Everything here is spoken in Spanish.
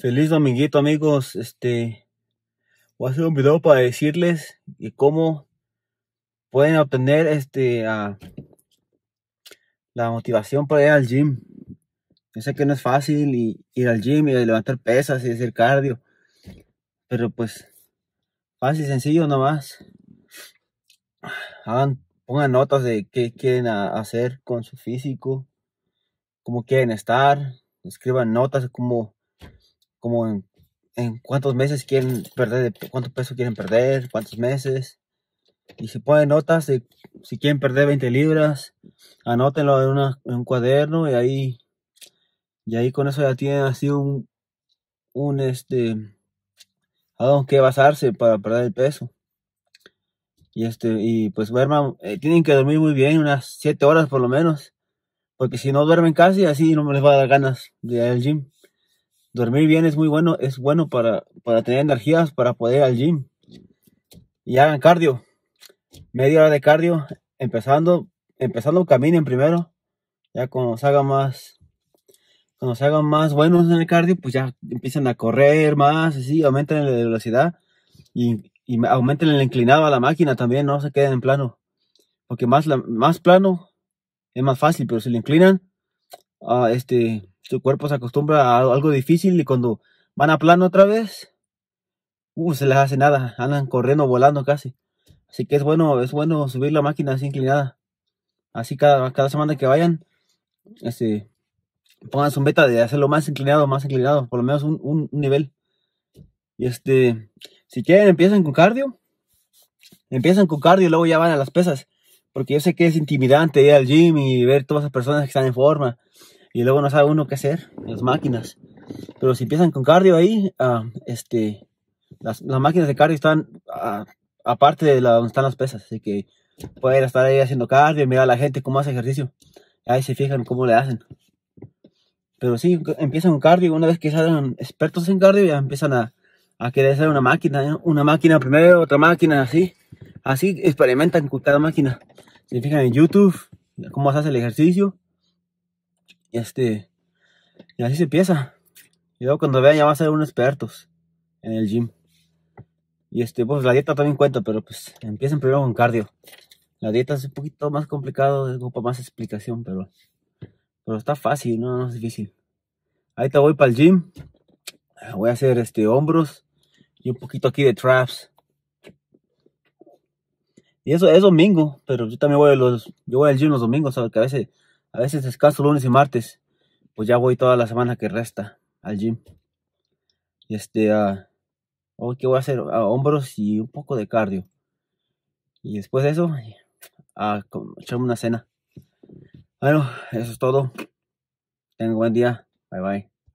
Feliz dominguito amigos, este voy a hacer un video para decirles y cómo pueden obtener este la motivación para ir al gym. sé que no es fácil ir al gym y levantar pesas y hacer cardio, pero pues fácil, y sencillo nomás. pongan notas de qué quieren hacer con su físico, cómo quieren estar, escriban notas de cómo como en, en cuántos meses quieren perder, cuánto pesos quieren perder, cuántos meses. Y se ponen notas, de, si quieren perder 20 libras, anótenlo en, un cuaderno y ahí, y ahí con eso ya tienen así un, un este, a que basarse para perder el peso. Y este, y pues duerman, eh, tienen que dormir muy bien, unas 7 horas por lo menos. Porque si no duermen casi, así no me les va a dar ganas de ir al gym dormir bien es muy bueno, es bueno para, tener energías, para poder ir al gym. Y hagan cardio. Media hora de cardio, empezando, empezando caminen primero. Ya cuando se hagan más, cuando se hagan más buenos en el cardio, pues ya empiezan a correr más, así, aumenten la velocidad y, y aumenten el inclinado a la máquina también, no se queden en plano. Porque más, más plano es más fácil, pero si le inclinan, Ah, este, su cuerpo se acostumbra a algo difícil y cuando van a plano otra vez, uh, se les hace nada, andan corriendo, volando casi. Así que es bueno, es bueno subir la máquina así inclinada. Así cada, cada semana que vayan, este, pongan su meta de hacerlo más inclinado, más inclinado, por lo menos un, un nivel. Y este, si quieren, empiezan con cardio. Empiezan con cardio y luego ya van a las pesas. Porque yo sé que es intimidante ir al gym y ver todas esas personas que están en forma y luego no sabe uno qué hacer, las máquinas. Pero si empiezan con cardio ahí, ah, este, las, máquinas de cardio están ah, aparte de donde están las pesas, así que pueden estar ahí haciendo cardio y mirar a la gente cómo hace ejercicio. Ahí se fijan cómo le hacen. Pero sí, empiezan con cardio, una vez que salen expertos en cardio ya empiezan a, a querer hacer una máquina, una máquina primero, otra máquina así. Así experimentan con cada máquina. si fijan en YouTube, cómo se hace el ejercicio. Este, y este, así se empieza. Y luego cuando vean ya van a ser unos expertos en el gym. Y este, pues la dieta también cuenta, pero pues empiecen primero con cardio. La dieta es un poquito más complicado, para más explicación, pero, pero está fácil, no, no es difícil. Ahí te voy para el gym. Voy a hacer este hombros y un poquito aquí de traps. Y eso es domingo, pero yo también voy, a los, yo voy al gym los domingos, que a veces, a veces descanso lunes y martes. Pues ya voy toda la semana que resta al gym. Y este, ah, hoy que voy a hacer ah, hombros y un poco de cardio. Y después de eso, a ah, echarme una cena. Bueno, eso es todo. Tengo un buen día. Bye bye.